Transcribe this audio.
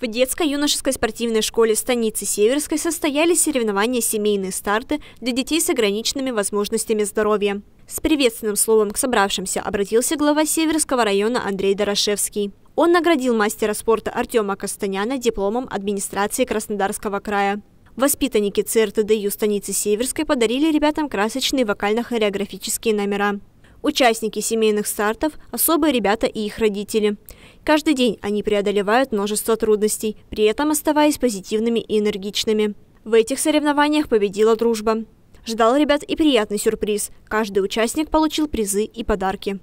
В детско-юношеской спортивной школе станицы Северской состоялись соревнования «Семейные старты» для детей с ограниченными возможностями здоровья. С приветственным словом к собравшимся обратился глава Северского района Андрей Дорошевский. Он наградил мастера спорта Артема Костаняна дипломом администрации Краснодарского края. Воспитанники ЦРТДЮ станицы Северской подарили ребятам красочные вокально-хореографические номера. Участники семейных стартов – особые ребята и их родители – Каждый день они преодолевают множество трудностей, при этом оставаясь позитивными и энергичными. В этих соревнованиях победила дружба. Ждал ребят и приятный сюрприз. Каждый участник получил призы и подарки.